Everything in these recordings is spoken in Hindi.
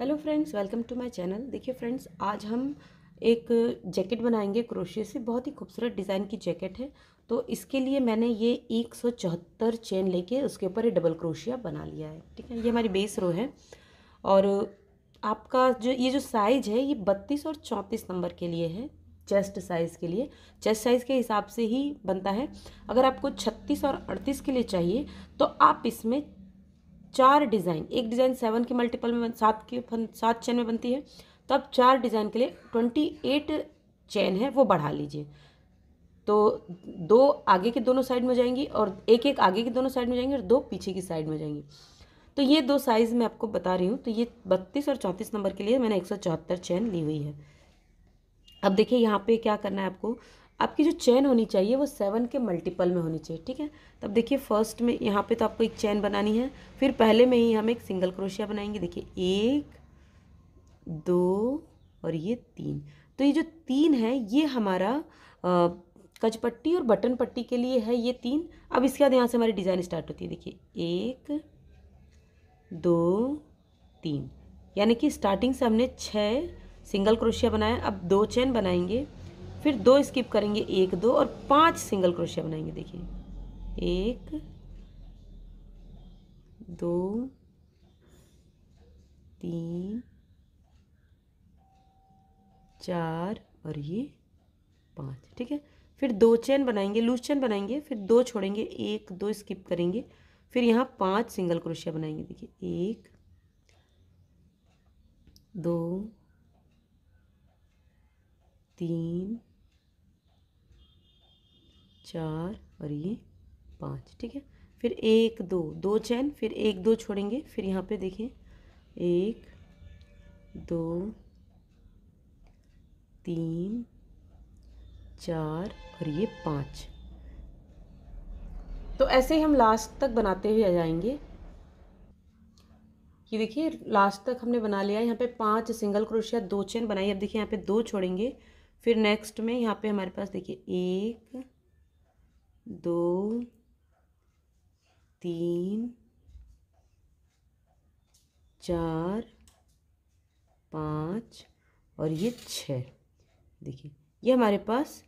hello friends welcome to my channel देखिए फ्रेंड्स आज हम एक जैकेट बनाएंगे क्रोशिया से बहुत ही खूबसूरत डिज़ाइन की जैकेट है तो इसके लिए मैंने ये एक सौ चौहत्तर चेन लेके उसके ऊपर ये डबल क्रोशिया बना लिया है ठीक है ये हमारी बेस रो है और आपका जो ये जो साइज़ है ये बत्तीस और चौंतीस नंबर के लिए है चेस्ट साइज़ के लिए चेस्ट साइज़ के हिसाब से ही बनता है अगर आपको छत्तीस और अड़तीस के लिए चाहिए तो आप इसमें चार डिज़ाइन एक डिज़ाइन सेवन के मल्टीपल में सात के सात चैन में बनती है तो आप चार डिज़ाइन के लिए ट्वेंटी एट चैन है वो बढ़ा लीजिए तो दो आगे के दोनों साइड में जाएंगी और एक एक आगे के दोनों साइड में जाएंगी और दो पीछे की साइड में जाएंगी तो ये दो साइज़ मैं आपको बता रही हूँ तो ये बत्तीस और चौंतीस नंबर के लिए मैंने एक सौ चौहत्तर चैन ली हुई है अब देखिए यहाँ पे क्या करना है आपको आपकी जो चैन होनी चाहिए वो सेवन के मल्टीपल में होनी चाहिए ठीक है तब देखिए फर्स्ट में यहाँ पे तो आपको एक चैन बनानी है फिर पहले में ही हम एक सिंगल क्रोशिया बनाएंगे देखिए एक दो और ये तीन तो ये जो तीन है ये हमारा कचपट्टी और बटन पट्टी के लिए है ये तीन अब इसके बाद यहाँ से हमारी डिज़ाइन स्टार्ट होती है देखिए एक दो तीन यानी कि स्टार्टिंग से हमने छः सिंगल क्रोशिया बनाया अब दो चैन बनाएंगे फिर दो स्किप करेंगे एक दो और पांच सिंगल क्रोशिया बनाएंगे देखिए एक दो तीन चार और ये पाँच ठीक है फिर दो चैन बनाएंगे लूज चैन बनाएंगे फिर दो छोड़ेंगे एक दो स्किप करेंगे फिर यहाँ पांच सिंगल क्रोशिया बनाएंगे देखिए एक दो तीन चार और ये पाँच ठीक है फिर एक दो दो चैन फिर एक दो छोड़ेंगे फिर यहाँ पे देखें एक दो तीन चार और ये पाँच तो ऐसे ही हम लास्ट तक बनाते हुए आ जाएंगे ये देखिए लास्ट तक हमने बना लिया यहाँ पे पांच सिंगल क्रोशिया दो चेन बनाई अब देखिए यहाँ पे दो छोड़ेंगे फिर नेक्स्ट में यहाँ पे हमारे पास देखिए एक दो तीन चार पाँच और ये छः देखिए ये हमारे पास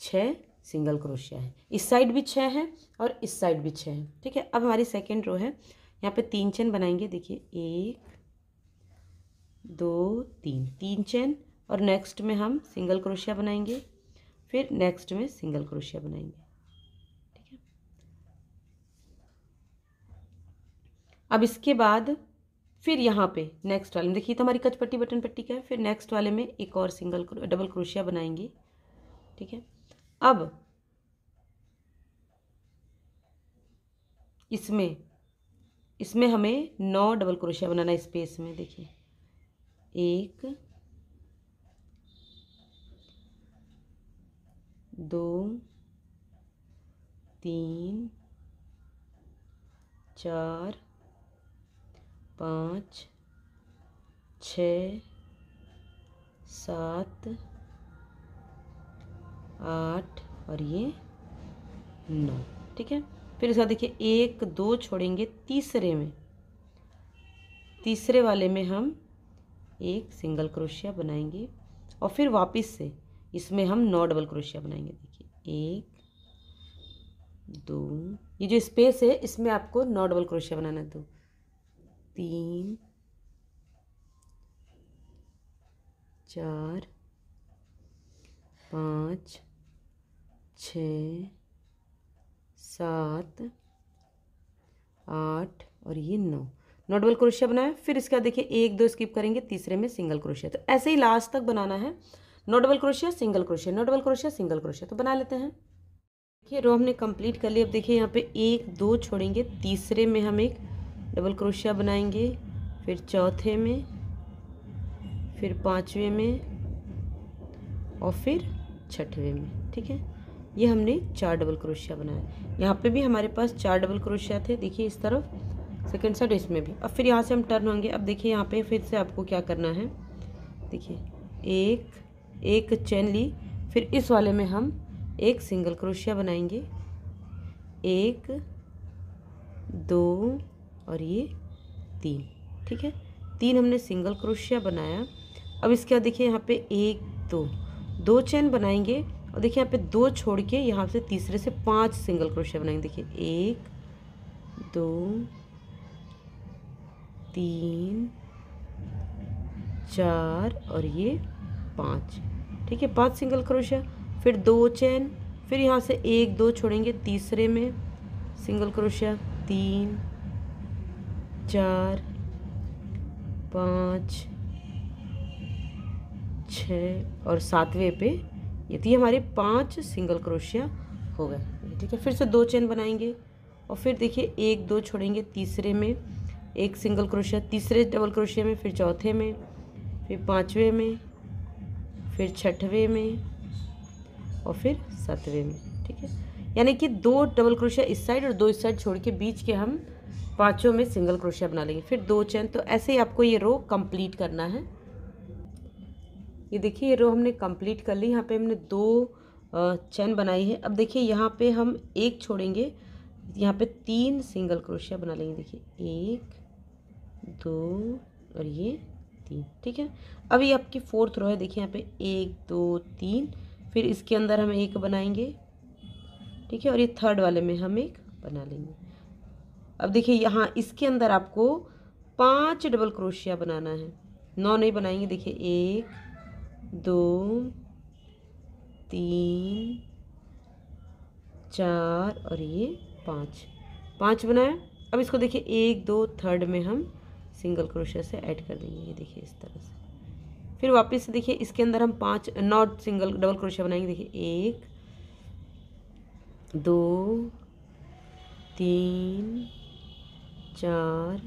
छः सिंगल क्रोशिया है इस साइड भी छः है और इस साइड भी छः है ठीक है अब हमारी सेकेंड रो है यहाँ पे तीन चैन बनाएंगे देखिए एक दो तीन तीन चैन और नेक्स्ट में हम सिंगल क्रोशिया बनाएंगे फिर नेक्स्ट में सिंगल क्रोशिया बनाएंगे अब इसके बाद फिर यहाँ पे नेक्स्ट वाले में देखिए तो हमारी कचपट्टी बटन पट्टी का है फिर नेक्स्ट वाले में एक और सिंगल डबल क्रोशिया बनाएंगे ठीक है अब इसमें इसमें हमें नौ डबल क्रोशिया बनाना है स्पेस में देखिए एक दो तीन चार पाँच छ सात आठ और ये नौ ठीक है फिर इसका देखिए एक दो छोड़ेंगे तीसरे में तीसरे वाले में हम एक सिंगल क्रोशिया बनाएंगे और फिर वापस से इसमें हम नौ डबल क्रोशिया बनाएंगे देखिए एक दो ये जो स्पेस है इसमें आपको नौ डबल क्रोशिया बनाना है दो तो तीन चार पाँच छ सात आठ और ये नौ नौ डबल क्रोशिया बनाया फिर इसके बाद देखिए एक दो स्किप करेंगे तीसरे में सिंगल क्रोशिया तो ऐसे ही लास्ट तक बनाना है नौ डबल क्रोशिया सिंगल क्रोशिया नौ डबल क्रोशिया सिंगल क्रोशिया तो बना लेते हैं देखिए रो हमने कंप्लीट कर लिया अब देखिए यहाँ पे एक दो छोड़ेंगे तीसरे में हम एक डबल क्रोशिया बनाएंगे फिर चौथे में फिर पाँचवें में और फिर छठवें में ठीक है ये हमने चार डबल क्रोशिया बनाया यहाँ पे भी हमारे पास चार डबल क्रोशिया थे देखिए इस तरफ सेकंड साइड इसमें भी अब फिर यहाँ से हम टर्न होंगे अब देखिए यहाँ पे फिर से आपको क्या करना है देखिए एक एक चैन ली फिर इस वाले में हम एक सिंगल क्रोशिया बनाएंगे एक दो और ये तीन ठीक है तीन हमने सिंगल क्रोशिया बनाया अब इसके बाद देखिए यहाँ पे एक दो दो चैन बनाएंगे और देखिए यहाँ पे दो छोड़ के यहाँ से तीसरे से पांच सिंगल क्रोशिया बनाएंगे देखिए एक दो तीन चार और ये पाँच ठीक है पांच सिंगल क्रोशिया फिर दो चैन फिर यहाँ से एक दो छोड़ेंगे तीसरे में सिंगल क्रोशिया तीन चार पाँच छ और सातवें पे यदि हमारे पांच सिंगल क्रोशिया हो गए ठीक है फिर से दो चेन बनाएंगे और फिर देखिए एक दो छोड़ेंगे तीसरे में एक सिंगल क्रोशिया तीसरे डबल क्रोशिया में फिर चौथे में फिर पाँचवें में फिर छठवें में और फिर सातवें में ठीक है यानी कि दो डबल क्रोशिया इस साइड और दो इस साइड छोड़ के बीच के हम पाँचों में सिंगल क्रोशिया बना लेंगे फिर दो चैन तो ऐसे ही आपको ये रो कंप्लीट करना है ये देखिए ये रो हमने कंप्लीट कर ली यहाँ पे हमने दो चैन बनाई है अब देखिए यहाँ पे हम एक छोड़ेंगे यहाँ पे तीन सिंगल क्रोशिया बना लेंगे देखिए एक दो और ये तीन ठीक है अब ये आपकी फोर्थ रो है देखिए यहाँ पे एक दो तीन फिर इसके अंदर हम एक बनाएंगे ठीक है और ये थर्ड वाले में हम एक बना लेंगे अब देखिए यहाँ इसके अंदर आपको पांच डबल क्रोशिया बनाना है नौ नहीं बनाएंगे देखिए एक दो तीन चार और ये पाँच पाँच बनाए अब इसको देखिए एक दो थर्ड में हम सिंगल क्रोशिया से ऐड कर देंगे ये देखिए इस तरह से फिर वापस से देखिए इसके अंदर हम पाँच नौ सिंगल डबल क्रोशिया बनाएंगे देखिए एक दो तीन चार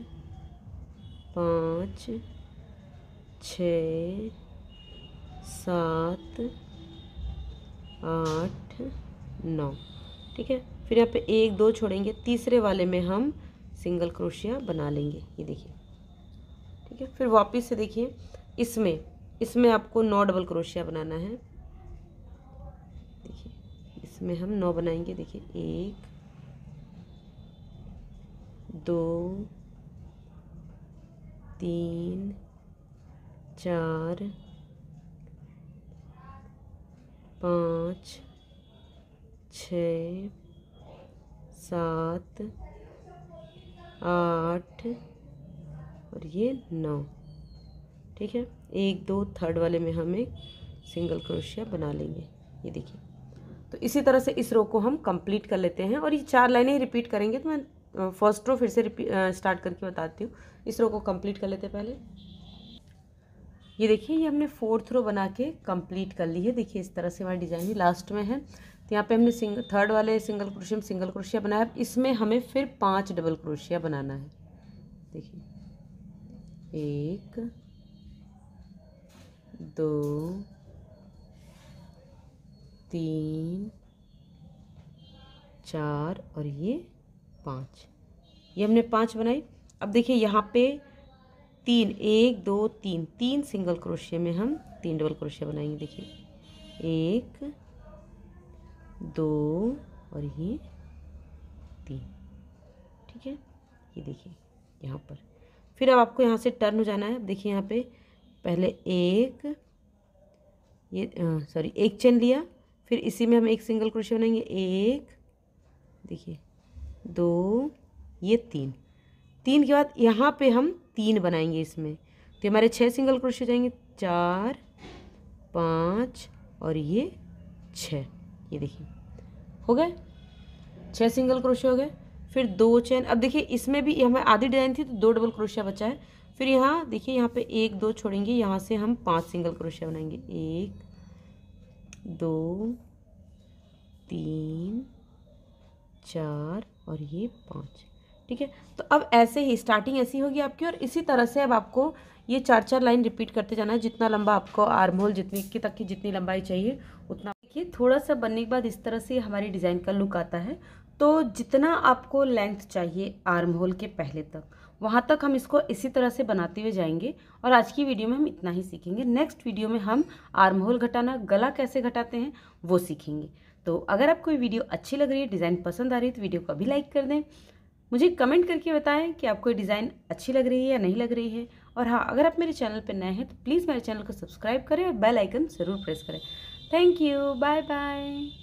पाँच छ सात आठ नौ ठीक है फिर यहाँ पे एक दो छोड़ेंगे तीसरे वाले में हम सिंगल क्रोशिया बना लेंगे ये देखिए ठीक है फिर वापस से देखिए इसमें इसमें आपको नौ डबल क्रोशिया बनाना है देखिए इसमें हम नौ बनाएंगे देखिए एक दो तीन चार पाँच छ सात आठ और ये नौ ठीक है एक दो थर्ड वाले में हम एक सिंगल क्रोशिया बना लेंगे ये देखिए तो इसी तरह से इस रो को हम कंप्लीट कर लेते हैं और ये चार लाइनें रिपीट करेंगे तो मैं फर्स्ट रो फिर से स्टार्ट करके बताती हूँ इस रो को कंप्लीट कर लेते पहले ये देखिए ये हमने फोर्थ रो बना के कंप्लीट कर ली है देखिए इस तरह से हमारी डिजाइन ही लास्ट में है तो यहाँ पे हमने सिंगल थर्ड वाले सिंगल क्रोशिया में सिंगल क्रोशिया बनाया इसमें हमें फिर पांच डबल क्रोशिया बनाना है देखिए एक दो तीन चार और ये पाँच ये हमने पाँच बनाई अब देखिए यहाँ पे तीन एक दो तीन तीन सिंगल क्रोशिया में हम तीन डबल क्रोशिया बनाएंगे देखिए एक दो और ये तीन ठीक है ये देखिए यहाँ पर फिर अब आपको यहाँ से टर्न हो जाना है देखिए यहाँ पे पहले एक ये सॉरी एक चेन लिया फिर इसी में हम एक सिंगल क्रोशिया बनाएंगे एक देखिए दो ये तीन तीन के बाद यहाँ पे हम तीन बनाएंगे इसमें तो हमारे छः सिंगल क्रोशिया हो जाएंगे चार पाँच और ये छ ये देखिए हो गए छः सिंगल क्रोशिया हो गए फिर दो चैन अब देखिए इसमें भी हमें आधी डिजाइन थी तो दो डबल क्रोशिया बचा है फिर यहाँ देखिए यहाँ पे एक दो छोड़ेंगे यहाँ से हम पांच सिंगल क्रोशिया बनाएंगे एक दो तीन चार और ये पाँच ठीक है तो अब ऐसे ही स्टार्टिंग ऐसी होगी आपकी और इसी तरह से अब आपको ये चार चार लाइन रिपीट करते जाना है जितना लंबा आपको आर्म होल जितनी की तक की जितनी लंबाई चाहिए उतना देखिए थोड़ा सा बनने के बाद इस तरह से हमारी डिज़ाइन का लुक आता है तो जितना आपको लेंथ चाहिए आर्म होल के पहले तक वहाँ तक हम इसको इसी तरह से बनाते हुए जाएंगे और आज की वीडियो में हम इतना ही सीखेंगे नेक्स्ट वीडियो में हम आर्म होल घटाना गला कैसे घटाते हैं वो सीखेंगे तो अगर आपको ये वीडियो अच्छी लग रही है डिज़ाइन पसंद आ रही है तो वीडियो को अभी लाइक कर दें मुझे कमेंट करके बताएं कि आपको ये डिज़ाइन अच्छी लग रही है या नहीं लग रही है और हाँ अगर आप मेरे चैनल पर नए हैं तो प्लीज़ मेरे चैनल को सब्सक्राइब करें और बेल आइकन ज़रूर प्रेस करें थैंक यू बाय बाय